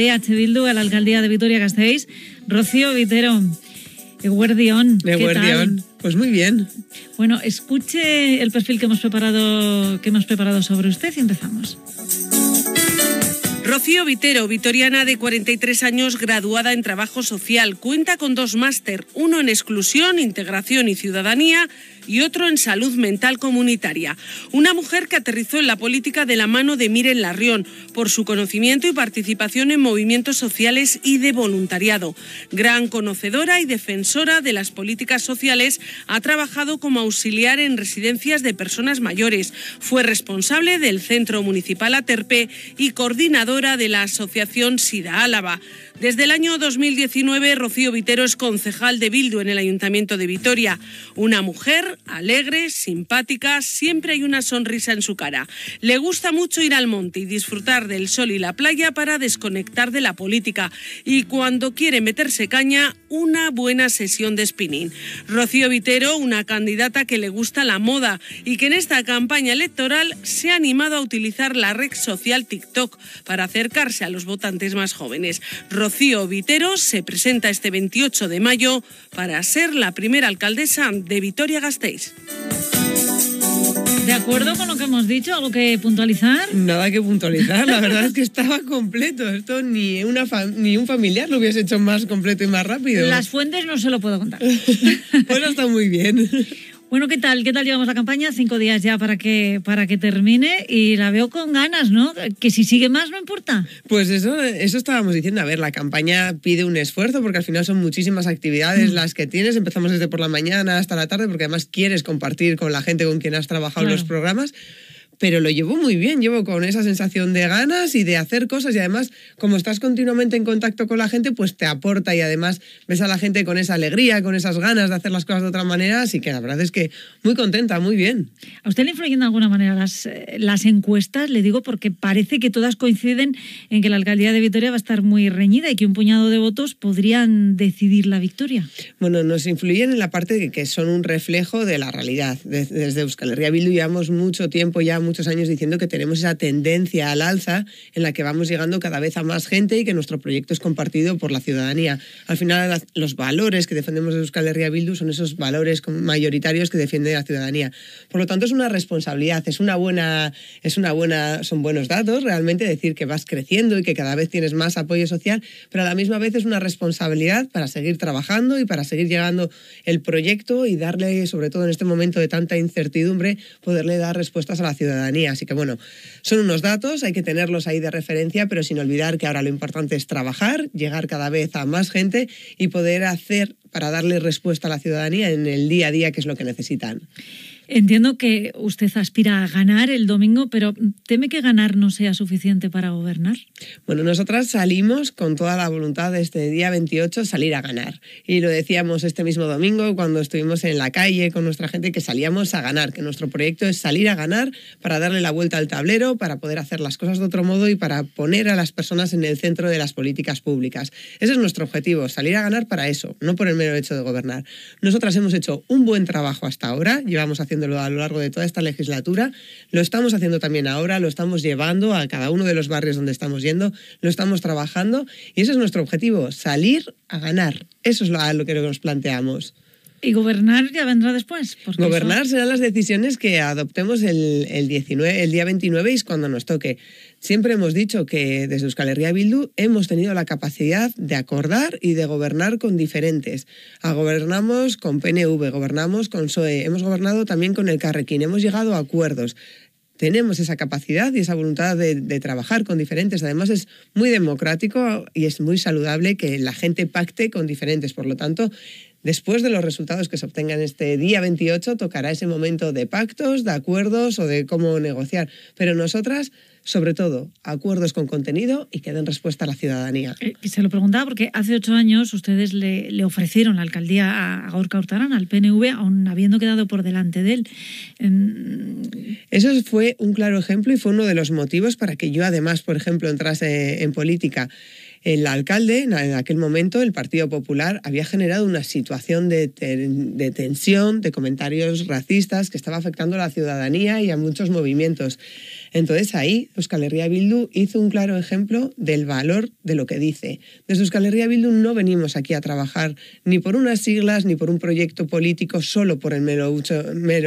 de H. Bildu a la alcaldía de Vitoria-Gasteiz. Rocío Vitero, Eguerdión. Eguerdión. Pues muy bien. Bueno, escuche el perfil que hemos preparado, que hemos preparado sobre usted y empezamos. Rocío Vitero, vitoriana de 43 años, graduada en trabajo social, cuenta con dos máster, uno en exclusión, integración y ciudadanía y otro en salud mental comunitaria. Una mujer que aterrizó en la política de la mano de Miren Larrión por su conocimiento y participación en movimientos sociales y de voluntariado. Gran conocedora y defensora de las políticas sociales, ha trabajado como auxiliar en residencias de personas mayores. Fue responsable del Centro Municipal Aterpe y coordinadora de la Asociación SIDA Álava. Desde el año 2019, Rocío Vitero es concejal de Bildu en el Ayuntamiento de Vitoria. Una mujer alegre, simpática, siempre hay una sonrisa en su cara. Le gusta mucho ir al monte y disfrutar del sol y la playa para desconectar de la política. Y cuando quiere meterse caña, una buena sesión de spinning. Rocío Vitero, una candidata que le gusta la moda y que en esta campaña electoral se ha animado a utilizar la red social TikTok para acercarse a los votantes más jóvenes. Rocío Viteros se presenta este 28 de mayo para ser la primera alcaldesa de Vitoria-Gasteiz. ¿De acuerdo con lo que hemos dicho? ¿Algo que puntualizar? Nada que puntualizar, la verdad es que estaba completo. Esto ni, una ni un familiar lo hubiese hecho más completo y más rápido. Las fuentes no se lo puedo contar. Bueno, está muy bien. Bueno, ¿qué tal? ¿Qué tal llevamos la campaña? Cinco días ya para que, para que termine y la veo con ganas, ¿no? Que si sigue más no importa. Pues eso, eso estábamos diciendo. A ver, la campaña pide un esfuerzo porque al final son muchísimas actividades mm. las que tienes. Empezamos desde por la mañana hasta la tarde porque además quieres compartir con la gente con quien has trabajado los programas pero lo llevo muy bien, llevo con esa sensación de ganas y de hacer cosas y además como estás continuamente en contacto con la gente, pues te aporta y además ves a la gente con esa alegría, con esas ganas de hacer las cosas de otra manera, así que la verdad es que muy contenta, muy bien. ¿A usted le influyen de alguna manera las, eh, las encuestas? Le digo porque parece que todas coinciden en que la alcaldía de Vitoria va a estar muy reñida y que un puñado de votos podrían decidir la victoria. Bueno, nos influyen en la parte de que son un reflejo de la realidad. Desde Euskal Herria Bildu llevamos mucho tiempo ya, muchos años diciendo que tenemos esa tendencia al alza en la que vamos llegando cada vez a más gente y que nuestro proyecto es compartido por la ciudadanía. Al final, los valores que defendemos de Euskal Herria Bildu son esos valores mayoritarios que defiende la ciudadanía. Por lo tanto, es una responsabilidad, es una buena, es una buena, son buenos datos realmente decir que vas creciendo y que cada vez tienes más apoyo social, pero a la misma vez es una responsabilidad para seguir trabajando y para seguir llegando el proyecto y darle, sobre todo en este momento de tanta incertidumbre, poderle dar respuestas a la ciudadanía Así que bueno, son unos datos, hay que tenerlos ahí de referencia, pero sin olvidar que ahora lo importante es trabajar, llegar cada vez a más gente y poder hacer para darle respuesta a la ciudadanía en el día a día, que es lo que necesitan. Entiendo que usted aspira a ganar el domingo, pero ¿teme que ganar no sea suficiente para gobernar? Bueno, nosotras salimos con toda la voluntad de este día 28 salir a ganar. Y lo decíamos este mismo domingo cuando estuvimos en la calle con nuestra gente que salíamos a ganar, que nuestro proyecto es salir a ganar para darle la vuelta al tablero, para poder hacer las cosas de otro modo y para poner a las personas en el centro de las políticas públicas. Ese es nuestro objetivo, salir a ganar para eso, no por el mero hecho de gobernar. Nosotras hemos hecho un buen trabajo hasta ahora, llevamos haciendo a lo largo de toda esta legislatura, lo estamos haciendo también ahora, lo estamos llevando a cada uno de los barrios donde estamos yendo, lo estamos trabajando y ese es nuestro objetivo, salir a ganar. Eso es lo que nos planteamos. Y gobernar ya vendrá después. Gobernar serán las decisiones que adoptemos el, 19, el día 29 y cuando nos toque. Siempre hemos dicho que desde Euskal Herria Bildu hemos tenido la capacidad de acordar y de gobernar con diferentes. gobernamos con PNV, gobernamos con PSOE, hemos gobernado también con el Carrequín, hemos llegado a acuerdos tenemos esa capacidad y esa voluntad de, de, trabajar con diferentes. Además, es muy democrático y es muy saludable que la gente pacte con diferentes. Por lo tanto, Después de los resultados que se obtengan este día 28, tocará ese momento de pactos, de acuerdos o de cómo negociar. Pero nosotras, sobre todo, acuerdos con contenido y que den respuesta a la ciudadanía. Eh, se lo preguntaba porque hace ocho años ustedes le, ofrecieron la alcaldía a, Gorka al PNV, aún habiendo quedado por delante de él. Em, Eso fue un claro ejemplo y fue uno de los motivos para que yo, además, por ejemplo, entrase en política. El alcalde, en aquel momento, el Partido Popular, había generado una situación de, tensión, de comentarios racistas que estaba afectando a la ciudadanía y a muchos movimientos. Entonces ahí Euskal Herria Bildu hizo un claro ejemplo del valor de lo que dice. Desde Euskal Herria Bildu no venimos aquí a trabajar ni por unas siglas ni por un proyecto político solo por el mero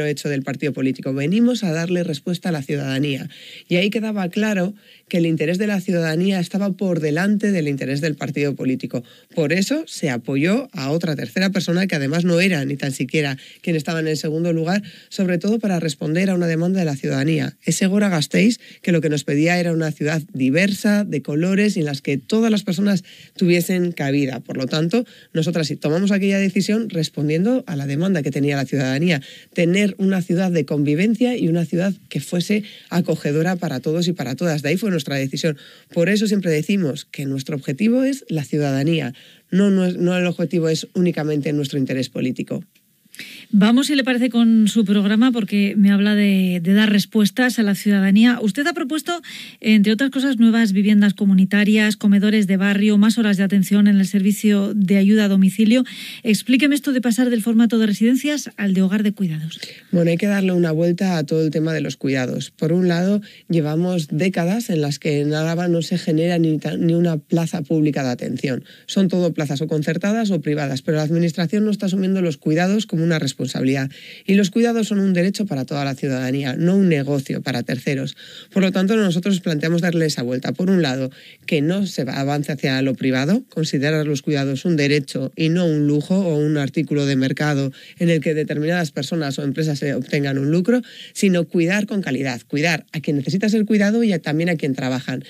hecho, del partido político. Venimos a darle respuesta a la ciudadanía. Y ahí quedaba claro que el interés de la ciudadanía estaba por delante del interés del partido político. Por eso se apoyó a otra tercera persona que además no era ni tan siquiera quien estaba en el segundo lugar, sobre todo para responder a una demanda de la ciudadanía. Ese Gora que lo que nos pedía era una ciudad diversa, de colores, en las que todas las personas tuviesen cabida. Por lo tanto, nosotras tomamos aquella decisión respondiendo a la demanda que tenía la ciudadanía, tener una ciudad de convivencia y una ciudad que fuese acogedora para todos y para todas. De ahí fue nuestra decisión. Por eso siempre decimos que nuestro objetivo es la ciudadanía, no el objetivo es únicamente nuestro interés político. Vamos, si le parece, con su programa, porque me habla de, dar respuestas a la ciudadanía. Usted ha propuesto, entre otras cosas, nuevas viviendas comunitarias, comedores de barrio, más horas de atención en el servicio de ayuda a domicilio. Explíqueme esto de pasar del formato de residencias al de hogar de cuidados. Bueno, hay que darle una vuelta a todo el tema de los cuidados. Por un lado, llevamos décadas en las que en Araba no se genera ni, ni una plaza pública de atención. Son todo plazas o concertadas o privadas, pero la Administración no está asumiendo los cuidados como una responsabilidad y los cuidados son un derecho para toda la ciudadanía, no un negocio para terceros. Por lo tanto, nosotros planteamos darle esa vuelta. Por un lado, que no se avance hacia lo privado, considerar los cuidados un derecho y no un lujo o un artículo de mercado en el que determinadas personas o empresas obtengan un lucro, sino cuidar con calidad, cuidar a quien necesita ser cuidado y también a quien trabajan.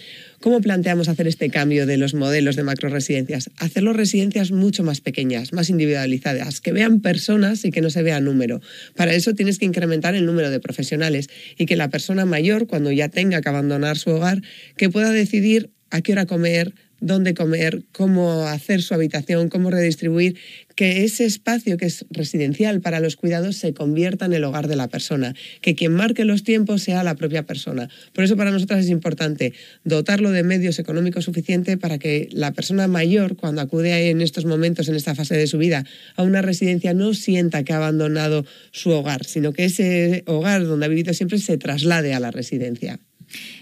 ¿Cómo planteamos hacer este cambio de los modelos de residencias? Hacerlo residencias mucho más pequeñas, más individualizadas, que vean personas y que no se vea número. Para eso tienes que incrementar el número de profesionales y que la persona mayor, cuando ya tenga que abandonar su hogar, que pueda decidir a qué hora comer, dónde comer, cómo hacer su habitación, cómo redistribuir, que ese espacio que es residencial para los cuidados se convierta en el hogar de la persona, que quien marque los tiempos sea la propia persona. Por eso para nosotras es importante dotarlo de medios económicos suficientes para que la persona mayor, cuando acude en estos momentos, en esta fase de su vida, a una residencia, no sienta que ha abandonado su hogar, sino que ese hogar donde ha vivido siempre se traslade a la residencia.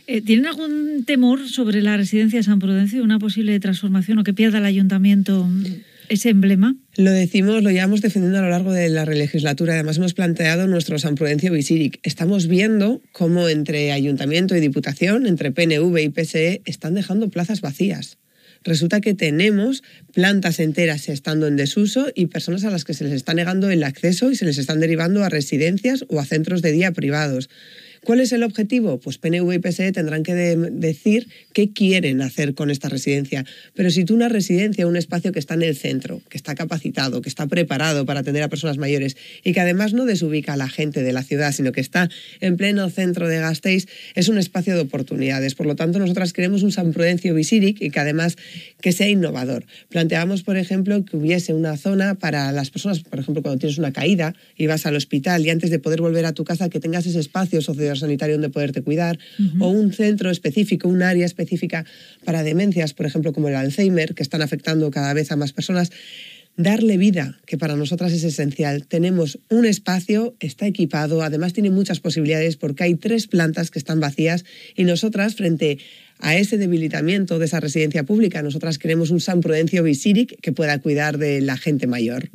Eh, ¿Tienen algún temor sobre la residencia de San Prudencio, una posible transformación o que pierda el ayuntamiento mm, ese emblema? Lo decimos, lo llevamos defendiendo a lo largo de la legislatura. Además, hemos planteado nuestro San Prudencio Visiric. Estamos viendo cómo entre ayuntamiento y diputación, entre PNV y PSE, están dejando plazas vacías. Resulta que tenemos plantas enteras estando en desuso y personas a las que se les está negando el acceso y se les están derivando a residencias o a centros de día privados. ¿Cuál es el objetivo? Pues PNV y PSE tendrán que decir qué quieren hacer con esta residencia. Pero si tú una residencia, un espacio que está en el centro, que está capacitado, que está preparado para atender a personas mayores y que además no desubica a la gente de la ciudad, sino que está en pleno centro de Gasteiz, es un espacio de oportunidades. Por lo tanto, nosotras queremos un San Prudencio Visiric y que además que sea innovador. Planteamos, por ejemplo, que hubiese una zona para las personas, por ejemplo, cuando tienes una caída y vas al hospital y antes de poder volver a tu casa, que tengas ese espacio socioeconómico sanitario donde poderte cuidar, o un centro específico, un área específica para demencias, por ejemplo, como el Alzheimer, que están afectando cada vez a más personas. Darle vida, que para nosotras es esencial. Tenemos un espacio, está equipado, además tiene muchas posibilidades porque hay tres plantas que están vacías y nosotras frente a ese debilitamiento de esa residencia pública, nosotras queremos un San Prudencio Visiric que pueda cuidar de la gente mayor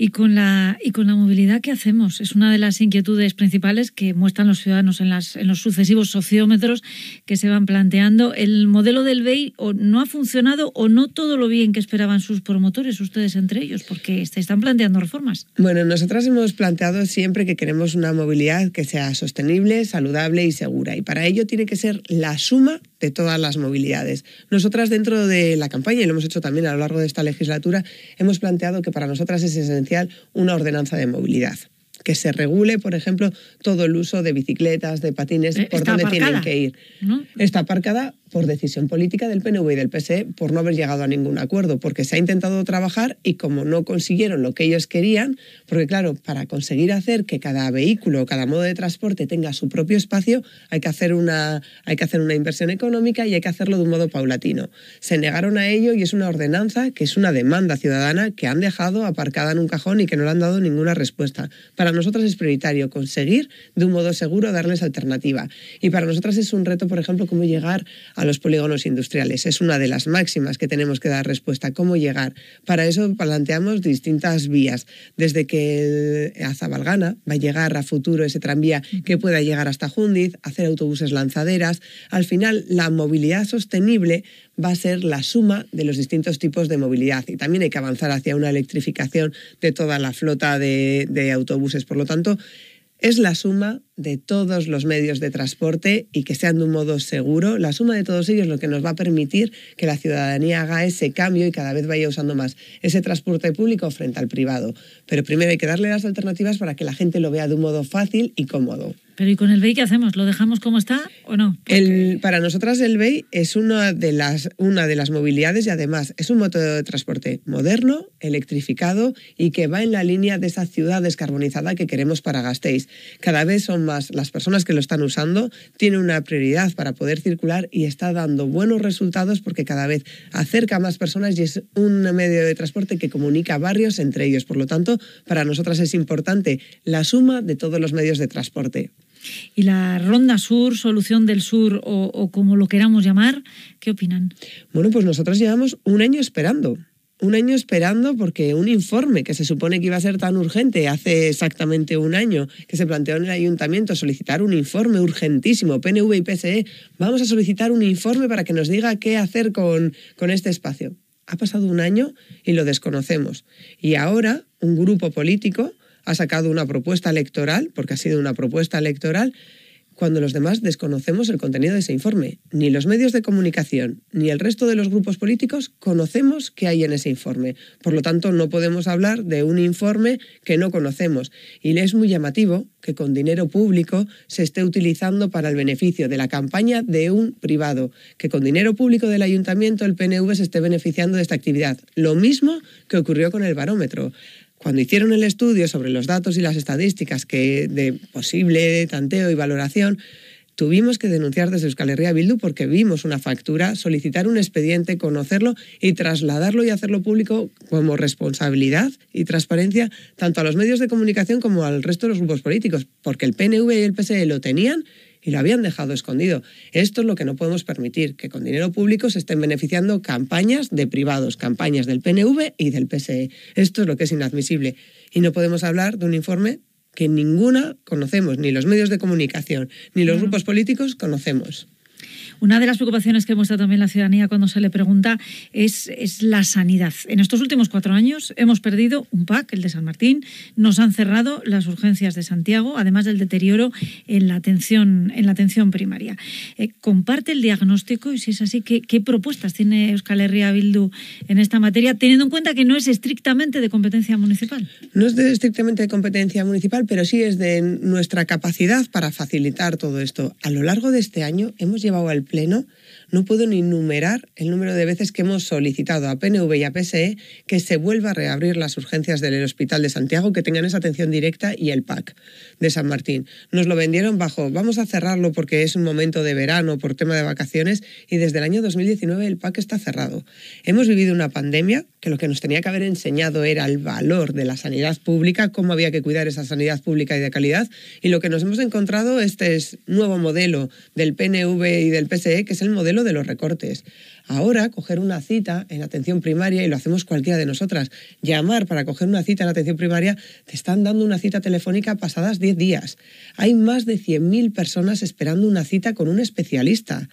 y con, la, y con la movilidad que hacemos. Es una de las inquietudes principales que muestran los ciudadanos en, las, en los sucesivos sociómetros que se van planteando. El modelo del BEI no ha funcionado o no todo lo bien que esperaban sus promotores, ustedes entre ellos, porque se están planteando reformas. Bueno, nosotras hemos planteado siempre que queremos una movilidad que sea sostenible, saludable y segura. Y para ello tiene que ser la suma de todas las movilidades. Nosotras dentro de la campaña, y lo hemos hecho también a lo largo de esta legislatura, hemos planteado que para nosotras es esencial una ordenanza de movilidad que se regule, por ejemplo, todo el uso de bicicletas, de patines, eh, por donde tienen que ir. esta Está aparcada por decisión política del PNV y del PSE por no haber llegado a ningún acuerdo, porque se ha intentado trabajar y como no consiguieron lo que ellos querían, porque claro, para conseguir hacer que cada vehículo o cada modo de transporte tenga su propio espacio, hay que hacer una hay que hacer una inversión económica y hay que hacerlo de un modo paulatino. Se negaron a ello y es una ordenanza que es una demanda ciudadana que han dejado aparcada en un cajón y que no le han dado ninguna respuesta. Para nosotras es prioritario conseguir de un modo seguro darles alternativa y para nosotras es un reto, por ejemplo, cómo llegar a los polígonos industriales. Es una de las máximas que tenemos que dar respuesta, cómo llegar. Para eso planteamos distintas vías, desde que el, a va a llegar a futuro ese tranvía que pueda llegar hasta Jundiz, hacer autobuses lanzaderas. Al final, la movilidad sostenible va a ser la suma de los distintos tipos de movilidad y también hay que avanzar hacia una electrificación de toda la flota de autobuses. Por lo tanto, es la suma de todos los medios de transporte y que sean de un modo seguro. La suma de todos ellos es lo que nos va a permitir que la ciudadanía haga ese cambio y cada vez vaya usando más ese transporte público frente al privado. Pero primero hay que darle las alternativas para que la gente lo vea de un modo fácil y cómodo. Pero ¿y con el BEI qué hacemos? ¿Lo dejamos como está o no? El, para nosotras el BEI es una de, las, una de las movilidades y además es un modo de transporte moderno, electrificado y que va en la línea de esa ciudad descarbonizada que queremos para Gasteiz. Cada vez son las personas que lo están usando, tiene una prioridad para poder circular y está dando buenos resultados porque cada vez acerca a más personas y es un medio de transporte que comunica barrios entre ellos. Por lo tanto, para nosotras es importante la suma de todos los medios de transporte. Y la Ronda Sur, Solución del Sur o, o como lo queramos llamar, ¿qué opinan? Bueno, pues nosotros llevamos un año esperando un año esperando porque un informe que se supone que iba a ser tan urgente hace exactamente un año, que se planteó en el ayuntamiento solicitar un informe urgentísimo, PNV y PSE, vamos a solicitar un informe para que nos diga qué hacer con, con este espacio. Ha pasado un año y lo desconocemos. Y ahora un grupo político ha sacado una propuesta electoral, porque ha sido una propuesta electoral, cuando los demás desconocemos el contenido de ese informe. Ni los medios de comunicación ni el resto de los grupos políticos conocemos qué hay en ese informe. Por lo tanto, no podemos hablar de un informe que no conocemos. Y es muy llamativo que con dinero público se esté utilizando para el beneficio de la campaña de un privado, que con dinero público del ayuntamiento el PNV se esté beneficiando de esta actividad. Lo mismo que ocurrió con el barómetro. Cuando hicieron el estudio sobre los datos y las estadísticas que de posible tanteo y valoración, tuvimos que denunciar desde Euskal Herria Bildu porque vimos una factura, solicitar un expediente, conocerlo y trasladarlo y hacerlo público como responsabilidad y transparencia tanto a los medios de comunicación como al resto de los grupos políticos, porque el PNV y el PSE lo tenían y lo habían dejado escondido. Esto es lo que no podemos permitir, que con dinero público se estén beneficiando campañas de privados, campañas del PNV y del PSE. Esto es lo que es inadmisible. Y no podemos hablar de un informe que ninguna conocemos, ni los medios de comunicación, ni los grupos políticos conocemos. Una de las preocupaciones que muestra también la ciudadanía cuando se le pregunta es, es la sanidad. En estos últimos cuatro años hemos perdido un PAC, el de San Martín, nos han cerrado las urgencias de Santiago, además del deterioro en la atención, en la atención primaria. Eh, ¿Comparte el diagnóstico y si es así, ¿qué, propuestas tiene Euskal Herria Bildu en esta materia, teniendo en cuenta que no es estrictamente de competencia municipal? No es de estrictamente de competencia municipal, pero sí es de nuestra capacidad para facilitar todo esto. A lo largo de este año hemos llevado al pleno no puedo ni enumerar el número de veces que hemos solicitado a PNV y a PSE que se vuelva a reabrir las urgencias del Hospital de Santiago, que tengan esa atención directa y el PAC de San Martín. Nos lo vendieron bajo, vamos a cerrarlo porque es un momento de verano, por tema de vacaciones, y desde el año 2019 el PAC está cerrado. Hemos vivido una pandemia que lo que nos tenía que haber enseñado era el valor de la sanidad pública, cómo había que cuidar esa sanidad pública y de calidad, y lo que nos hemos encontrado este es nuevo modelo del PNV y del PSE, que es el modelo de los recortes. Ahora, coger una cita en atención primaria, y lo hacemos cualquiera de nosotras, llamar para coger una cita en atención primaria, te están dando una cita telefónica pasadas 10 días. Hay más de 100.000 personas esperando una cita con un especialista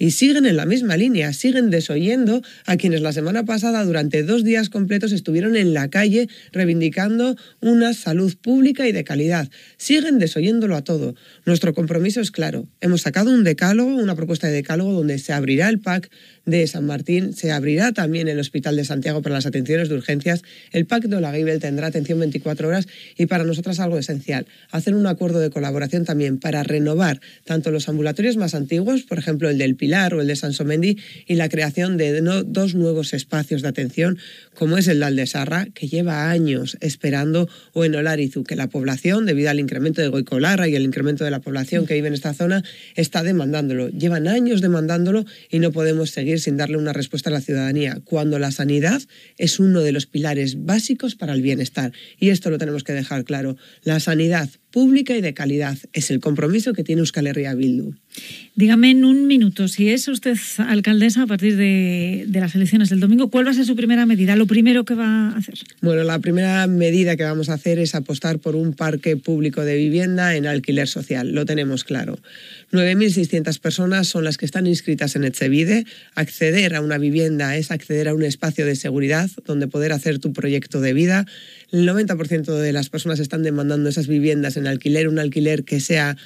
y siguen en la misma línea, siguen desoyendo a quienes la semana pasada durante dos días completos estuvieron en la calle reivindicando una salud pública y de calidad. Siguen desoyéndolo a todo. Nuestro compromiso es claro. Hemos sacado un decálogo, una propuesta de decálogo donde se abrirá el PAC de San Martín, se abrirá también el Hospital de Santiago para las atenciones de urgencias, el PAC de Olaguibel tendrá atención 24 horas y para nosotras algo esencial, hacer un acuerdo de colaboración también para renovar tanto los ambulatorios más antiguos, por ejemplo el del PIL o el de Sansomendi y la creación de dos nuevos espacios de atención, como es el de Aldesarra, que lleva años esperando, o en Olarizu, que la población, debido al incremento de Goicolarra y el incremento de la población que vive en esta zona, está demandándolo. Llevan años demandándolo y no podemos seguir sin darle una respuesta a la ciudadanía, cuando la sanidad es uno de los pilares básicos para el bienestar. Y esto lo tenemos que dejar claro. La sanidad pública y de calidad. Es el compromiso que tiene Euskal Herria Bildu. Dígame en un minuto, si es usted alcaldesa a partir de, las elecciones del domingo, ¿cuál va a ser su primera medida? Lo primero que va a hacer. Bueno, la primera medida que vamos a hacer es apostar por un parque público de vivienda en alquiler social. Lo tenemos claro. 9.600 personas son las que están inscritas en Echevide. Acceder a una vivienda es acceder a un espacio de seguridad donde poder hacer tu proyecto de vida. El 90% de las personas están demandando esas viviendas en alquiler, un alquiler que sea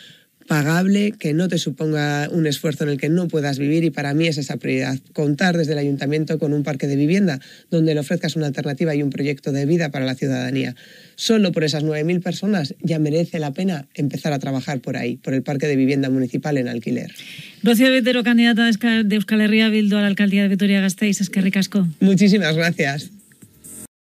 pagable, que no te suponga un esfuerzo en el que no puedas vivir y para mí es esa prioridad. Contar desde el ayuntamiento con un parque de vivienda donde le ofrezcas una alternativa y un proyecto de vida para la ciudadanía. Solo por esas 9.000 personas ya merece la pena empezar a trabajar por ahí, por el parque de vivienda municipal en alquiler. Rocío Vitero, candidata de Euskal Herria Bildu a la alcaldía de Vitoria-Gasteiz, es que ricasco. Muchísimas gracias.